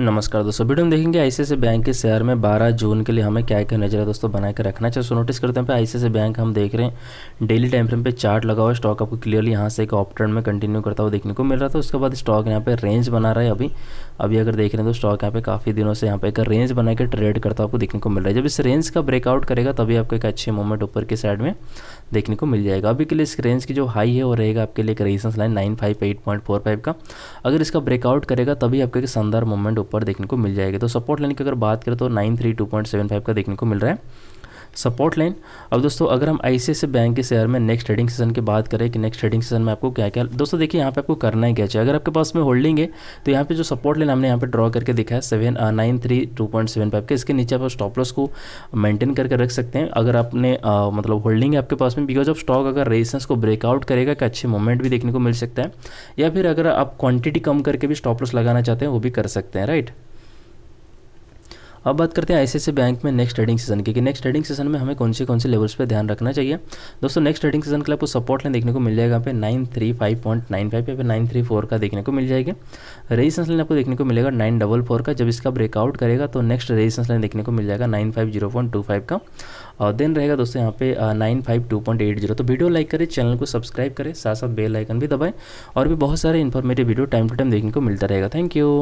नमस्कार दोस्तों वीडियो में देखेंगे आईसीआईसी बैंक के शेयर में 12 जून के लिए हमें क्या क्या नजर है दोस्तों बनाए रखना चाहिए सो नोटिस करते हैं पे आईसीआईसी बैंक हम देख रहे हैं डेली टाइम फ्रेम पे चार्ट लगा हुआ स्टॉक आपको क्लियरली यहाँ से एक ऑप्टर्न में कंटिन्यू करता हुआ देखने को मिल रहा था उसके बाद स्टॉक यहाँ पे रेंज बना रहा है अभी अभी अगर देख रहे हैं तो स्टॉक यहाँ पे काफ़ी दिनों से यहाँ पे एक रेंज बना के ट्रेड करता आपको देखने को मिल रहा है जब इस रेंज का ब्रेकआउट करेगा तभी आपको एक अच्छे मूवमेंट ऊपर की साइड में देखने को मिल जाएगा अभी के लिए इस रेंज की जो हाई है वो रहेगा आपके लिए एक resistance line nine five eight point four five का अगर इसका ब्रेकआउट करेगा तभी आपको एक शानदार मूवमेंट ऊपर देखने को मिल जाएगा तो सपोर्ट लाइन की अगर बात करें तो nine three two point seven five का देखने को मिल रहा है सपोर्ट लाइन अब दोस्तों अगर हम आई बैंक के शेयर में नेक्स्ट ट्रेडिंग सीजन की बात करें कि नेक्स्ट ट्रेडिंग सीजन में आपको क्या क्या दोस्तों देखिए यहाँ पे आपको करना ही क्या चाहिए अगर आपके पास में होल्डिंग है तो यहाँ पे जो सपोर्ट लाइन हमने यहाँ पे ड्रॉ करके दिखा है seven nine three two point seven five के इसके नीचे आप स्टॉप लॉस को मेंटेन करके रख सकते हैं अगर आपने आ, uh, मतलब होल्डिंग है आपके पास में बिकॉज ऑफ स्टॉक अगर रेजिस्टेंस को ब्रेकआउट करेगा एक अच्छे मूवमेंट भी देखने को मिल सकता है या फिर अगर आप क्वांटिटी कम करके भी स्टॉप लॉस लगाना चाहते हैं वो भी कर सकते हैं राइट अब बात करते हैं आई बैंक में नेक्स्ट ट्रेडिंग सीजन की कि नेक्स्ट ट्रेडिंग सीजन में हमें कौन से कौन से लेवल्स पे ध्यान रखना चाहिए दोस्तों नेक्स्ट ट्रेडिंग सीजन के लिए आपको सपोर्ट लाइन देखने को मिल जाएगा यहाँ पे nine three five point nine five या फिर नाइन थ्री फोर का देखने को मिल जाएगी रेजिस्टेंस लाइन आपको देखने को मिलेगा नाइन डबल फोर का जब इसका ब्रेकआउट करेगा तो नेक्स्ट रेजिस्टेंस लाइन देखने को मिल जाएगा nine five zero point two five का और देन रहेगा दोस्तों यहाँ पे nine five two point eight zero तो वीडियो लाइक करें चैनल को सब्सक्राइब करें साथ साथ बेल आइकन भी दबाएं और भी बहुत सारे informative video time to time देखने को मिलता रहेगा थैंक यू